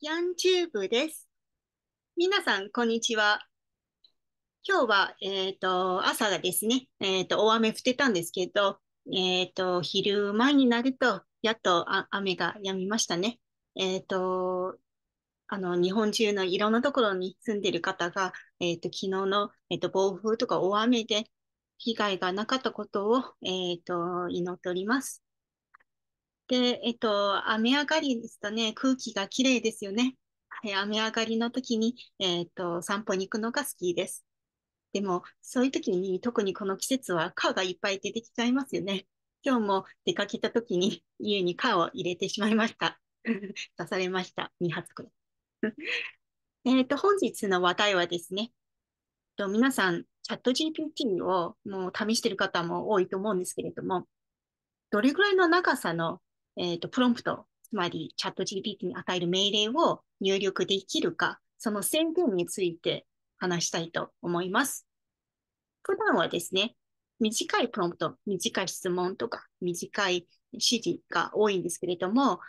ヤンチューブです。皆さん、こんにちは。今日は、えっ、ー、と、朝がですね、えっ、ー、と、大雨降ってたんですけど、えっ、ー、と、昼前になると、やっと雨が止みましたね。えっ、と、あの、日本中のいろんなところに住んでる方が、えっ、と、昨日の、えっ、と、暴風とか大雨で被害がなかったことを、えっ、と、祈っております。で、えっと、雨上がりですとね、空気がきれいですよね。雨上がりの時に、えっと、散歩に行くのが好きです。でも、そういう時に、特にこの季節は蚊がいっぱい出てきちゃいますよね。今日も出かけた時に家に蚊を入れてしまいました。刺されました。2発くらい。えっと、本日の話題はですね、と皆さん、チャット GPT をもう試してる方も多いと思うんですけれども、どれぐらいの長さのえっ、ー、と、プロンプト、つまりチャット GPT に与える命令を入力できるか、その宣言について話したいと思います。普段はですね、短いプロンプト、短い質問とか、短い指示が多いんですけれども、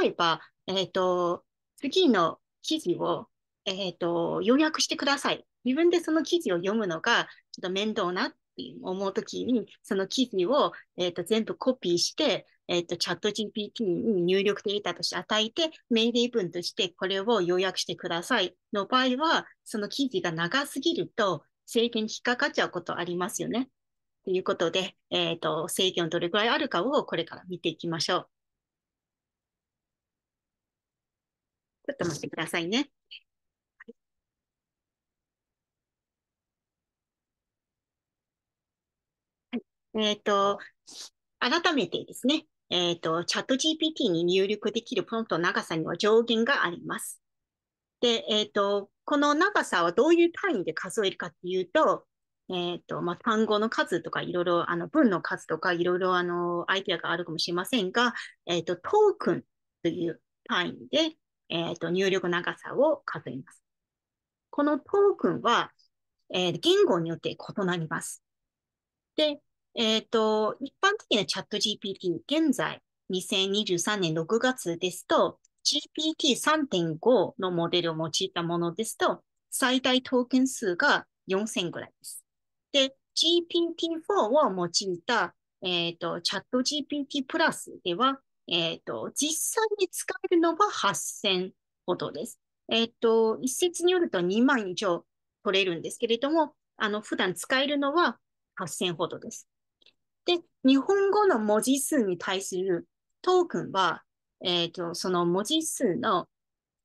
例えば、えっ、ー、と、次の記事を、えっ、ー、と、要約してください。自分でその記事を読むのがちょっと面倒なっって思うときに、その記事を、えーと、全部コピーして、えっ、ー、と、チャット GPT に入力データとして与えて、命令文としてこれを要約してくださいの場合は、その記事が長すぎると制限に引っかかっちゃうことありますよね。ということで、えっ、ー、と、制限どれくらいあるかをこれから見ていきましょう。ちょっと待ってくださいね。えっ、ー、と、改めてですね、えっ、ー、と、チャット GPT に入力できるプロントの長さには上限があります。で、えっ、ー、と、この長さはどういう単位で数えるかっていうと、えっ、と、まあ、単語の数とかいろいろ、あの、文の数とかいろいろ、あの、アイデアがあるかもしれませんが、えっ、と、トークンという単位で、えっ、と、入力長さを数えます。このトークンは、えー、言語によって異なります。で、えっ、ー、と、一般的なチャット GPT、現在、2023年6月ですと、GPT3.5 のモデルを用いたものですと、最大トーン数が4000ぐらいです。で、GPT4 を用いた、えっ、ー、と、チャット GPT プラスでは、えっ、ー、と、実際に使えるのは8000ほどです。えっ、ー、と、一説によると2万以上取れるんですけれども、あの、普段使えるのは8000ほどです。で、日本語の文字数に対するトークンは、えっ、ー、と、その文字数の、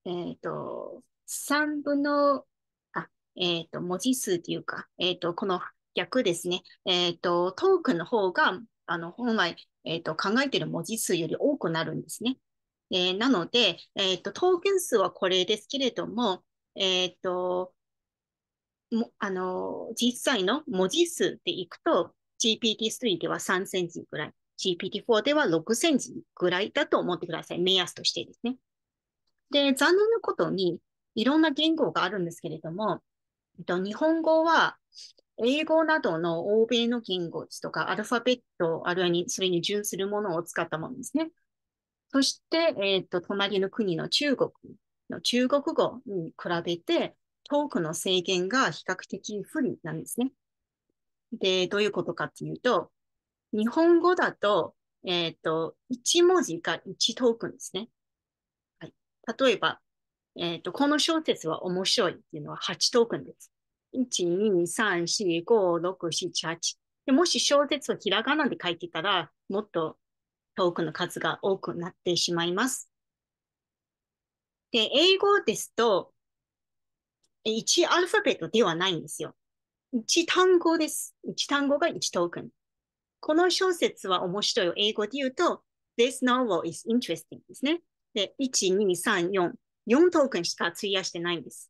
えっ、ー、と、3分の、あ、えっ、ー、と、文字数というか、えっ、と、この逆ですね。えっ、と、トークンの方が、あの、本来、えっ、と、考えている文字数より多くなるんですね。えなので、えっ、と、トークン数はこれですけれども、えっ、と、もあの、実際の文字数でいくと、GPT-3 では3センチぐらい、GPT-4 では6センチぐらいだと思ってください。目安としてですね。で、残念なことに、いろんな言語があるんですけれども、えっと、日本語は英語などの欧米の言語とか、アルファベット、あるいはそれに準するものを使ったものですね。そして、えっ、と、隣の国の中国の中国語に比べて、トークの制限が比較的不利なんですね。で、どういうことかっていうと、日本語だと、えっ、ー、と、1文字が1トークンですね。はい。例えば、えっ、ー、と、この小説は面白いっていうのは8トークンです。1,2,3,4,5,6,7,8。でもし小説をひらがなで書いてたら、もっとトークンの数が多くなってしまいます。で、英語ですと、1アルファベットではないんですよ。一単語です。一単語が一トークン。この小説は面白い英語で言うと、This novel is interesting ですね。で、1、2、3、4。4トークンしか費やしてないんです。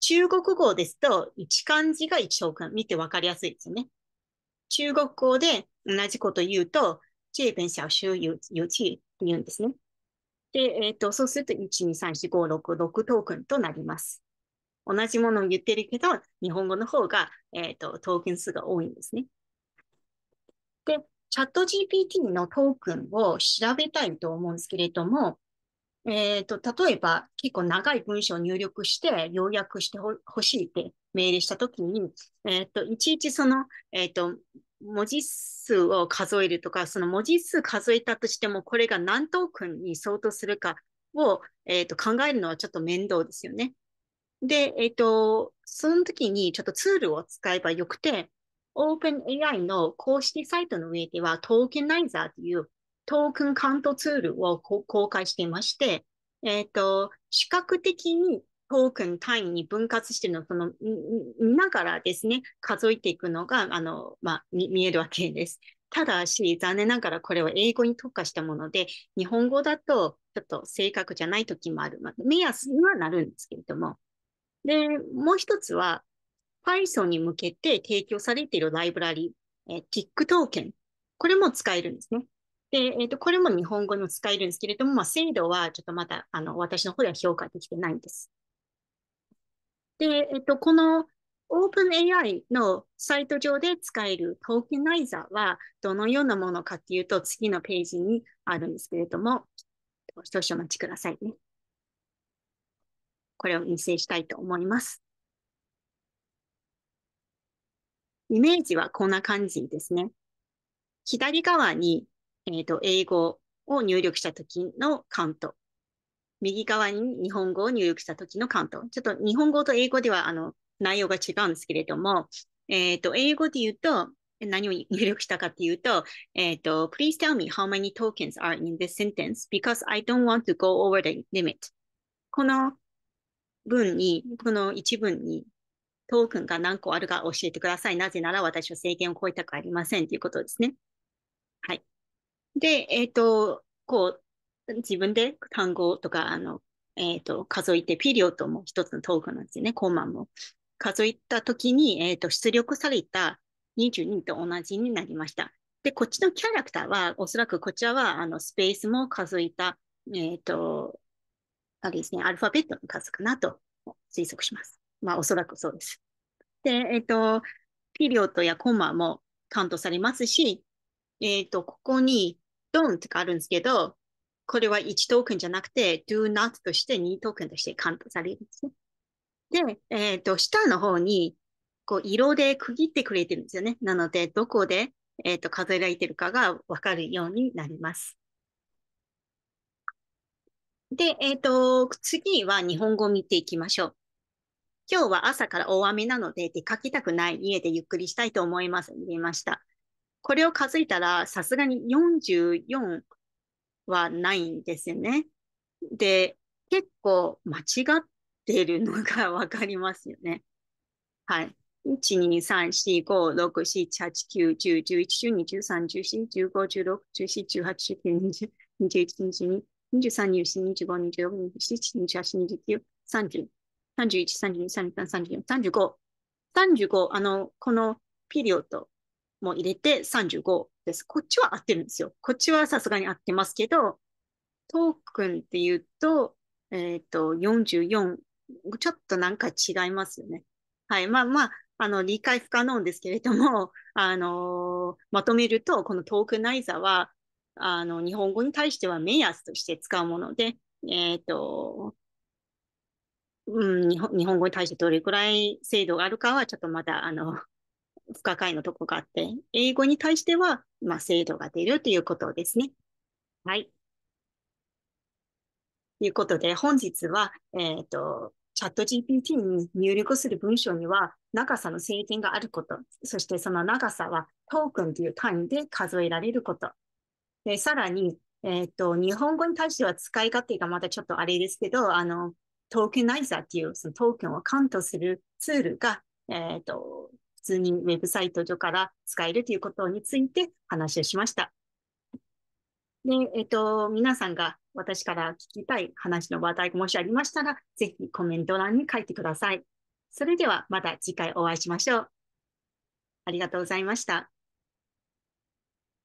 中国語ですと、1漢字が1トークン。見てわかりやすいですよね。中国語で同じこと言うと、这本小说ユー趣って言うんですね。で、えっ、ー、と、そうすると、1、2、3、4、5、6、6トークンとなります。同じものを言ってるけど、日本語の方が、えー、と、トークン数が多いんですね。で、チャット GPT のトークンを調べたいと思うんですけれども、えー、と、例えば結構長い文章を入力して要約してほしいって命令したときに、えっ、ー、と、いちいちその、えっ、ー、と、文字数を数えるとか、その文字数数えたとしても、これが何トークンに相当するかを、えっ、と、考えるのはちょっと面倒ですよね。で、えっ、ー、と、その時にちょっとツールを使えばよくて、OpenAI の公式サイトの上では、トーケナイザーというトークンカウントツールを公開していまして、えっ、ー、と、視覚的にトークン単位に分割しての、その、見ながらですね、数えていくのが、あの、まあ、見えるわけです。ただし、残念ながらこれは英語に特化したもので、日本語だとちょっと正確じゃない時もある。まあ、目安にはなるんですけれども。で、もう一つは、Python に向けて提供されているライブラリ、えー、TikToken。これも使えるんですね。で、えっ、ー、と、これも日本語にも使えるんですけれども、まあ、精度はちょっとまだ、あの、私の方では評価できてないんです。で、えっ、ー、と、この OpenAI のサイト上で使えるトーケナイザーはどのようなものかっていうと、次のページにあるんですけれども、少々お待ちくださいね。これを見せしたいと思います。イメージはこんな感じですね。左側に、えっ、ー、と英語を入力した時のカウント。右側に日本語を入力した時のカウント。ちょっと日本語と英語ではあの内容が違うんですけれども、えっ、ー、と、英語で言うと、何を入力したかっていうと、えっ、ー、と、please tell me how many tokens are in this sentence because I don't want to go over the limit. この文に、この一文にトークンが何個あるか教えてください。なぜなら私は制限を超えたくありませんということですね。はい。で、えっ、ー、と、こう、自分で単語とか、あの、えっ、ー、と、数えて、ピリオトも一つのトークンなんですよね、コーマンも。数えたときに、えっ、ー、と、出力された22と同じになりました。で、こっちのキャラクターは、おそらくこちらは、あの、スペースも数えた、えっ、と、あれですね、アルファベットの数かなと推測します。まあ、おそらくそうです。で、えっ、ー、と、ピリオットやコマもカウントされますし、えっ、ー、と、ここにドンとかあるんですけど、これは1トークンじゃなくて do not として2トークンとしてカウントされるんですね。で、えっ、ー、と、下の方に、こう、色で区切ってくれてるんですよね。なので、どこで、えっ、と、数えられてるかがわかるようになります。で、えっ、ー、と、次は日本語を見ていきましょう。今日は朝から大雨なので出かけたくない家でゆっくりしたいと思います。入ました。これを数えたらさすがに44はないんですよね。で、結構間違っているのがわかりますよね。はい。1 2 3 4 5 6 7 8 9 1 0 1 1 1 2 1 3 1 4 1 5 1 6 1 7 1 8 1 9 2 0 2 1 2 2 23、24、25、26、27、28、29、30、31、32、33、34、35。35、あの、このピリオドも入れて35です。こっちは合ってるんですよ。こっちはさすがに合ってますけど、トークンって言うと、えっ、ー、と、44、ちょっとなんか違いますよね。はい。まあまあ、あの、理解不可能ですけれども、あのー、まとめると、このトークナイザーは、あの、日本語に対しては目安として使うもので、えっ、ー、と、うん日本、日本語に対してどれくらい精度があるかはちょっとまだ、あの、不可解のとこがあって、英語に対しては、まあ、精度が出るということですね。はい。ということで、本日は、えっ、ー、と、チャット GPT に入力する文章には長さの制限があること、そしてその長さはトークンという単位で数えられること、で、さらに、えっ、ー、と、日本語に対しては使い勝手がまたちょっとあれですけど、あの、トークナイザーっていう、そのトークンをカウントするツールが、えっ、ー、と、普通にウェブサイト上から使えるということについて話をしました。で、えっ、ー、と、皆さんが私から聞きたい話の話題がもしありましたら、ぜひコメント欄に書いてください。それではまた次回お会いしましょう。ありがとうございました。